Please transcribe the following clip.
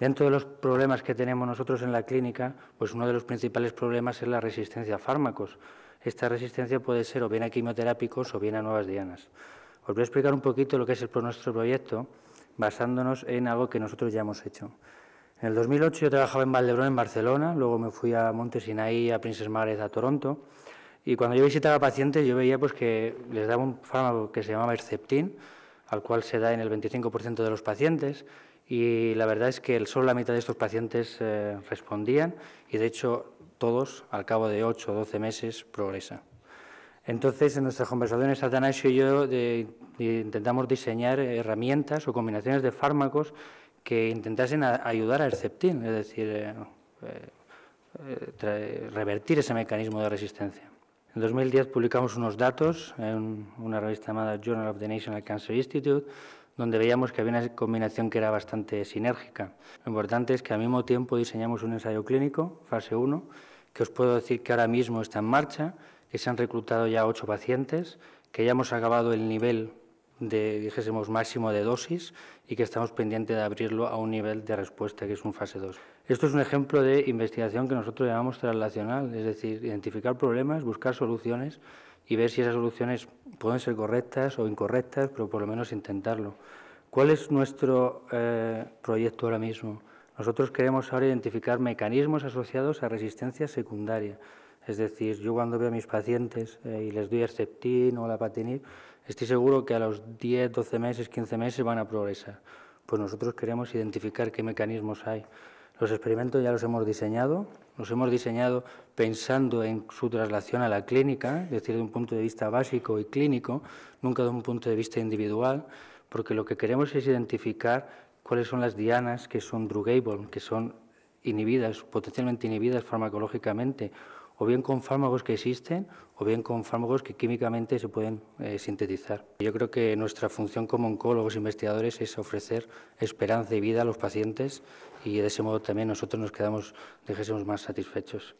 Dentro de los problemas que tenemos nosotros en la clínica, pues uno de los principales problemas es la resistencia a fármacos. Esta resistencia puede ser o bien a quimioterápicos o bien a nuevas dianas. Os voy a explicar un poquito lo que es el, nuestro proyecto, basándonos en algo que nosotros ya hemos hecho. En el 2008 yo trabajaba en Valdebrón, en Barcelona, luego me fui a Montesinaí, a Princes Mares a Toronto, y cuando yo visitaba pacientes yo veía pues, que les daba un fármaco que se llamaba Erceptin, al cual se da en el 25% de los pacientes y la verdad es que solo la mitad de estos pacientes eh, respondían y de hecho todos al cabo de 8 o 12 meses progresan. Entonces, en nuestras conversaciones, Atanasio y yo intentamos diseñar herramientas o combinaciones de fármacos que intentasen ayudar a CEPTIN, es decir, eh, eh, revertir ese mecanismo de resistencia. En 2010 publicamos unos datos en una revista llamada Journal of the National Cancer Institute, donde veíamos que había una combinación que era bastante sinérgica. Lo importante es que al mismo tiempo diseñamos un ensayo clínico, fase 1, que os puedo decir que ahora mismo está en marcha, que se han reclutado ya ocho pacientes, que ya hemos acabado el nivel de dijésemos máximo de dosis y que estamos pendientes de abrirlo a un nivel de respuesta que es un fase 2. Esto es un ejemplo de investigación que nosotros llamamos traslacional, es decir, identificar problemas, buscar soluciones y ver si esas soluciones pueden ser correctas o incorrectas, pero por lo menos intentarlo. ¿Cuál es nuestro eh, proyecto ahora mismo? Nosotros queremos ahora identificar mecanismos asociados a resistencia secundaria. Es decir, yo cuando veo a mis pacientes eh, y les doy erceptin o la Patinib, estoy seguro que a los 10, 12 meses, 15 meses van a progresar. Pues nosotros queremos identificar qué mecanismos hay. Los experimentos ya los hemos diseñado, los hemos diseñado pensando en su traslación a la clínica, es decir, de un punto de vista básico y clínico, nunca de un punto de vista individual, porque lo que queremos es identificar cuáles son las dianas que son drugable, que son inhibidas, potencialmente inhibidas farmacológicamente o bien con fármacos que existen o bien con fármacos que químicamente se pueden eh, sintetizar. Yo creo que nuestra función como oncólogos e investigadores es ofrecer esperanza y vida a los pacientes y de ese modo también nosotros nos quedamos, dejésemos más satisfechos.